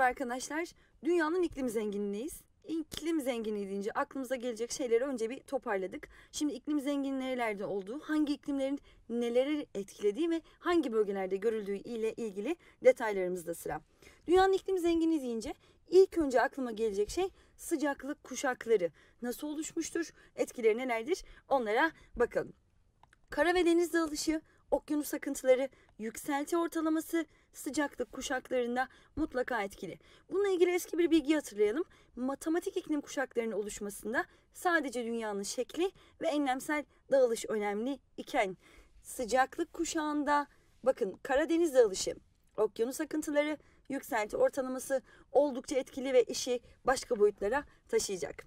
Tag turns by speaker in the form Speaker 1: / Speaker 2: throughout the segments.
Speaker 1: Merhaba arkadaşlar. Dünyanın iklim zenginliğindeyiz. İklim zenginliği deyince aklımıza gelecek şeyleri önce bir toparladık. Şimdi iklim zenginliği nerelerde olduğu, hangi iklimlerin neleri etkilediği ve hangi bölgelerde görüldüğü ile ilgili detaylarımızda sıra. Dünyanın iklim zenginliği deyince ilk önce aklıma gelecek şey sıcaklık kuşakları. Nasıl oluşmuştur, etkileri nelerdir onlara bakalım. Kara ve deniz dalışı, okyanus akıntıları, yükselti ortalaması, sıcaklık kuşaklarında mutlaka etkili. Bununla ilgili eski bir bilgi hatırlayalım. Matematik iklim kuşaklarının oluşmasında sadece dünyanın şekli ve enlemsel dağılış önemli iken sıcaklık kuşağında bakın Karadeniz dağılışı, okyanus akıntıları, yükselti ortalaması oldukça etkili ve işi başka boyutlara taşıyacak.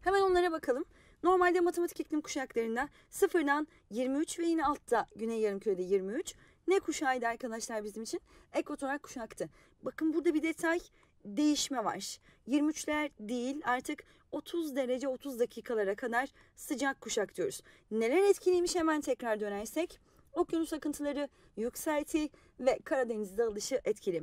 Speaker 1: Hemen onlara bakalım. Normalde matematik iklim kuşaklarında sıfırdan 23 ve yine altta Güney Yarım Kürede 23. Ne kuşağıydı arkadaşlar bizim için? Ekvatoral kuşaktı. Bakın burada bir detay değişme var. 23'ler değil artık 30 derece 30 dakikalara kadar sıcak kuşak diyoruz. Neler etkiliymiş hemen tekrar dönersek. Okyanus akıntıları, yükselti ve Karadeniz dalışı etkili.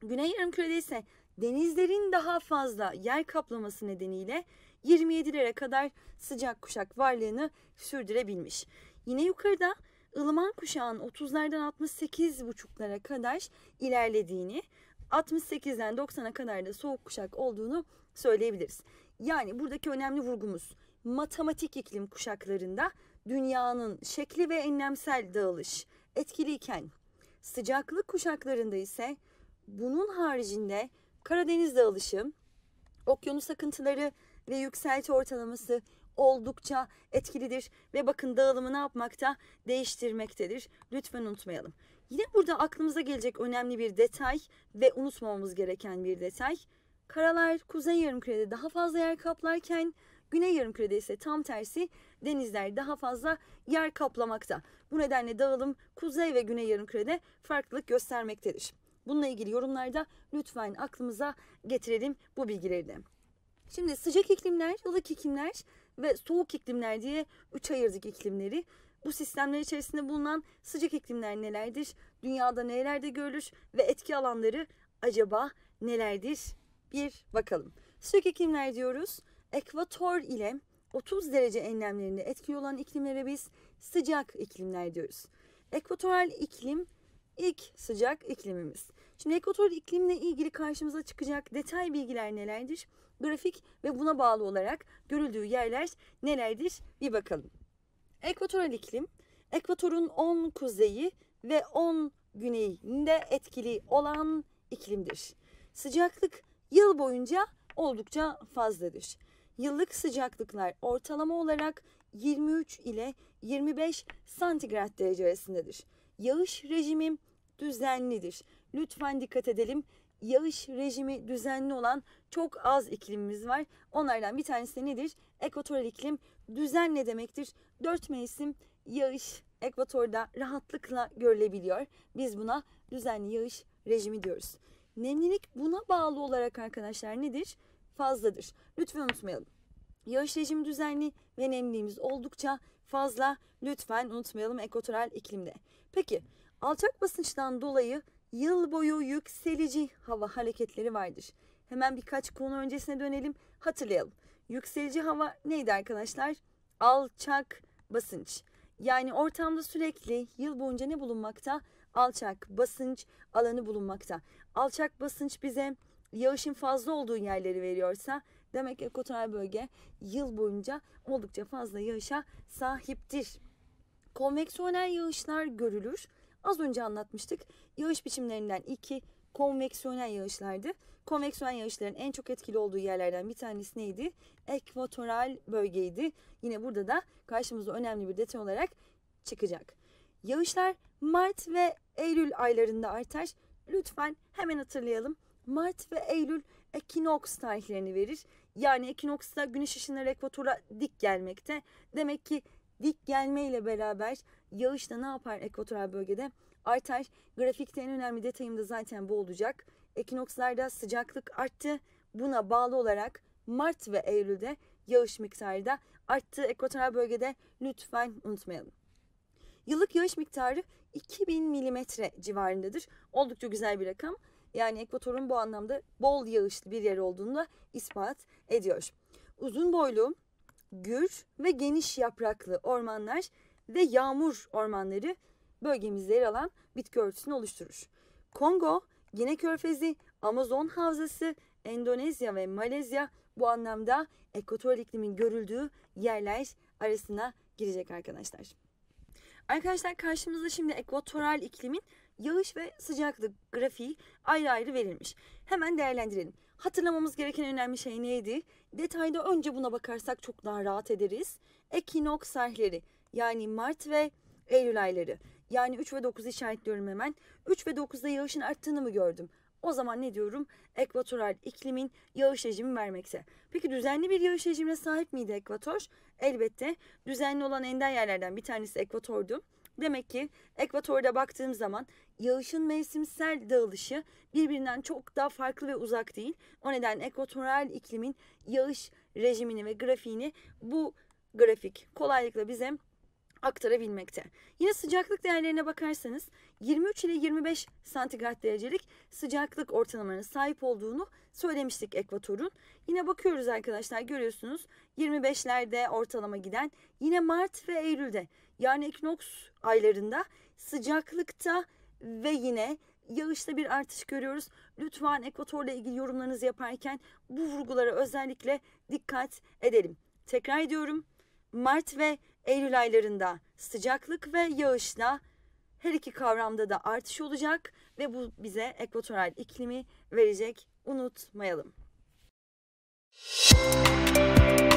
Speaker 1: Güney Yarım Kürede ise denizlerin daha fazla yer kaplaması nedeniyle 27'lere kadar sıcak kuşak varlığını sürdürebilmiş. Yine yukarıda ılıman kuşağın 30'lardan 68,5'lara kadar ilerlediğini, 68'den 90'a kadar da soğuk kuşak olduğunu söyleyebiliriz. Yani buradaki önemli vurgumuz matematik iklim kuşaklarında dünyanın şekli ve enlemsel dağılış etkiliyken sıcaklık kuşaklarında ise bunun haricinde Karadeniz dağılışım, okyanus akıntıları ve yükselti ortalaması oldukça etkilidir ve bakın dağılımı ne yapmakta? Değiştirmektedir. Lütfen unutmayalım. Yine burada aklımıza gelecek önemli bir detay ve unutmamamız gereken bir detay. Karalar kuzey yarımkürede daha fazla yer kaplarken güney yarımkürede ise tam tersi denizler daha fazla yer kaplamakta. Bu nedenle dağılım kuzey ve güney yarımkürede farklılık göstermektedir. Bununla ilgili yorumlarda lütfen aklımıza getirelim bu bilgileri de. Şimdi sıcak iklimler, ılık iklimler ve soğuk iklimler diye üç ayırdık iklimleri. Bu sistemler içerisinde bulunan sıcak iklimler nelerdir? Dünyada nelerde görülür ve etki alanları acaba nelerdir? Bir bakalım. Sıcak iklimler diyoruz. Ekvator ile 30 derece enlemlerinde etkili olan iklimlere biz sıcak iklimler diyoruz. Ekvatoral iklim ilk sıcak iklimimiz. Şimdi ekvatoral iklimle ilgili karşımıza çıkacak detay bilgiler nelerdir? Grafik ve buna bağlı olarak görüldüğü yerler nelerdir? Bir bakalım. Ekvatoral iklim, ekvatorun 10 kuzeyi ve 10 güneyinde etkili olan iklimdir. Sıcaklık yıl boyunca oldukça fazladır. Yıllık sıcaklıklar ortalama olarak 23 ile 25 santigrat derece arasındadır. Yağış rejimi düzenlidir. Lütfen dikkat edelim. Yağış rejimi düzenli olan çok az iklimimiz var. Onlardan bir tanesi de nedir? Ekvatoral iklim düzenli demektir. Dört mevsim yağış ekvatorda rahatlıkla görülebiliyor. Biz buna düzenli yağış rejimi diyoruz. Nemlilik buna bağlı olarak arkadaşlar nedir? Fazladır. Lütfen unutmayalım. Yağış rejimi düzenli ve nemliğimiz oldukça fazla. Lütfen unutmayalım ekvatoral iklimde. Peki Alçak basınçtan dolayı yıl boyu yükselici hava hareketleri vardır. Hemen birkaç konu öncesine dönelim, hatırlayalım. Yükselici hava neydi arkadaşlar? Alçak basınç. Yani ortamda sürekli yıl boyunca ne bulunmakta? Alçak basınç alanı bulunmakta. Alçak basınç bize yağışın fazla olduğu yerleri veriyorsa demek ekvatoral bölge yıl boyunca oldukça fazla yağışa sahiptir. Konveksiyonel yağışlar görülür. Az önce anlatmıştık. Yağış biçimlerinden iki konveksiyonel yağışlardı. Konveksiyonel yağışların en çok etkili olduğu yerlerden bir tanesi neydi? Ekvatoral bölgeydi. Yine burada da karşımıza önemli bir detay olarak çıkacak. Yağışlar Mart ve Eylül aylarında artar. Lütfen hemen hatırlayalım. Mart ve Eylül ekinoks tarihlerini verir. Yani ekinoksta güneş ışınları ekvatora dik gelmekte. Demek ki dik gelme ile beraber yağış da ne yapar ekvatoral bölgede? Artar. Grafikte en önemli detayım da zaten bu olacak. Ekinokslarda sıcaklık arttı. Buna bağlı olarak Mart ve Eylül'de yağış miktarı da arttı. Ekvatoral bölgede lütfen unutmayalım. Yıllık yağış miktarı 2000 milimetre civarındadır. Oldukça güzel bir rakam. Yani ekvatorun bu anlamda bol yağışlı bir yer olduğunu da ispat ediyor. Uzun boylu gür ve geniş yapraklı ormanlar ve yağmur ormanları bölgemizde yer alan bitki örtüsünü oluşturur. Kongo, Gine Körfezi, Amazon Havzası, Endonezya ve Malezya bu anlamda ekvatoral iklimin görüldüğü yerler arasına girecek arkadaşlar. Arkadaşlar karşımızda şimdi ekvatoral iklimin yağış ve sıcaklık grafiği ayrı ayrı verilmiş. Hemen değerlendirelim. Hatırlamamız gereken önemli şey neydi? Detayda önce buna bakarsak çok daha rahat ederiz. Ekinoks tarihleri yani Mart ve Eylül ayları. Yani 3 ve 9 işaretliyorum hemen. 3 ve 9'da yağışın arttığını mı gördüm? O zaman ne diyorum? Ekvatoral iklimin yağış rejimi vermekse. Peki düzenli bir yağış rejimine sahip miydi ekvator? Elbette düzenli olan ender yerlerden bir tanesi ekvatordu. Demek ki ekvatorda baktığım zaman yağışın mevsimsel dağılışı birbirinden çok daha farklı ve uzak değil. O nedenle ekvatoral iklimin yağış rejimini ve grafiğini bu grafik kolaylıkla bize aktarabilmekte. Yine sıcaklık değerlerine bakarsanız 23 ile 25 santigrat derecelik sıcaklık ortalamalarına sahip olduğunu söylemiştik ekvatorun. Yine bakıyoruz arkadaşlar görüyorsunuz 25'lerde ortalama giden yine Mart ve Eylül'de yani ekinoks aylarında sıcaklıkta ve yine yağışta bir artış görüyoruz. Lütfen ekvatorla ilgili yorumlarınızı yaparken bu vurgulara özellikle dikkat edelim. Tekrar ediyorum. Mart ve Eylül aylarında sıcaklık ve yağışla her iki kavramda da artış olacak ve bu bize ekvatoral iklimi verecek. Unutmayalım. Müzik